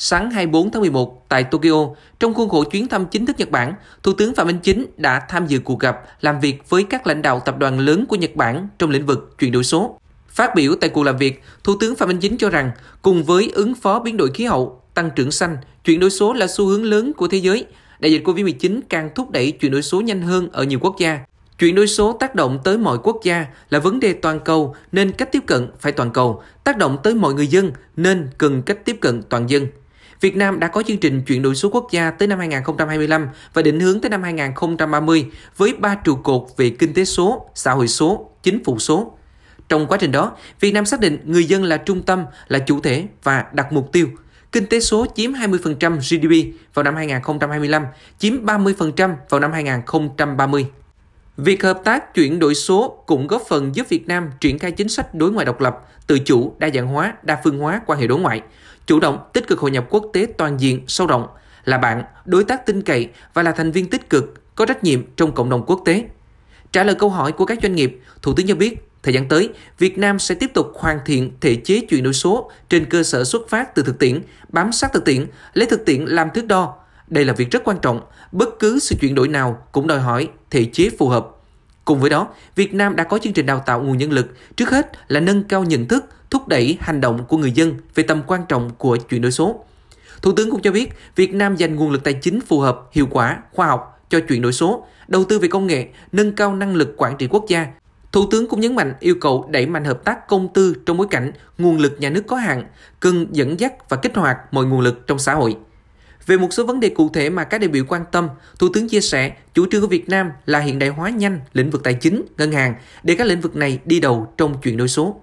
Sáng 24 tháng 11 tại Tokyo, trong khuôn khổ chuyến thăm chính thức Nhật Bản, Thủ tướng Phạm Minh Chính đã tham dự cuộc gặp làm việc với các lãnh đạo tập đoàn lớn của Nhật Bản trong lĩnh vực chuyển đổi số. Phát biểu tại cuộc làm việc, Thủ tướng Phạm Minh Chính cho rằng, cùng với ứng phó biến đổi khí hậu, tăng trưởng xanh, chuyển đổi số là xu hướng lớn của thế giới. Đại dịch COVID-19 càng thúc đẩy chuyển đổi số nhanh hơn ở nhiều quốc gia. Chuyển đổi số tác động tới mọi quốc gia là vấn đề toàn cầu nên cách tiếp cận phải toàn cầu, tác động tới mọi người dân nên cần cách tiếp cận toàn dân. Việt Nam đã có chương trình chuyển đổi số quốc gia tới năm 2025 và định hướng tới năm 2030 với ba trụ cột về kinh tế số, xã hội số, chính phủ số. Trong quá trình đó, Việt Nam xác định người dân là trung tâm, là chủ thể và đặt mục tiêu. Kinh tế số chiếm 20% GDP vào năm 2025, chiếm 30% vào năm 2030. Việc hợp tác chuyển đổi số cũng góp phần giúp Việt Nam triển khai chính sách đối ngoại độc lập, tự chủ, đa dạng hóa, đa phương hóa quan hệ đối ngoại, chủ động tích cực hội nhập quốc tế toàn diện, sâu rộng, là bạn, đối tác tin cậy và là thành viên tích cực, có trách nhiệm trong cộng đồng quốc tế. Trả lời câu hỏi của các doanh nghiệp, Thủ tướng cho biết, thời gian tới, Việt Nam sẽ tiếp tục hoàn thiện thể chế chuyển đổi số trên cơ sở xuất phát từ thực tiễn, bám sát thực tiễn, lấy thực tiễn làm thước đo, đây là việc rất quan trọng, bất cứ sự chuyển đổi nào cũng đòi hỏi thể chế phù hợp. Cùng với đó, Việt Nam đã có chương trình đào tạo nguồn nhân lực, trước hết là nâng cao nhận thức, thúc đẩy hành động của người dân về tầm quan trọng của chuyển đổi số. Thủ tướng cũng cho biết, Việt Nam dành nguồn lực tài chính phù hợp, hiệu quả, khoa học cho chuyển đổi số, đầu tư về công nghệ, nâng cao năng lực quản trị quốc gia. Thủ tướng cũng nhấn mạnh yêu cầu đẩy mạnh hợp tác công tư trong bối cảnh nguồn lực nhà nước có hạn, cần dẫn dắt và kích hoạt mọi nguồn lực trong xã hội. Về một số vấn đề cụ thể mà các đại biểu quan tâm, Thủ tướng chia sẻ chủ trương của Việt Nam là hiện đại hóa nhanh lĩnh vực tài chính, ngân hàng để các lĩnh vực này đi đầu trong chuyển đổi số.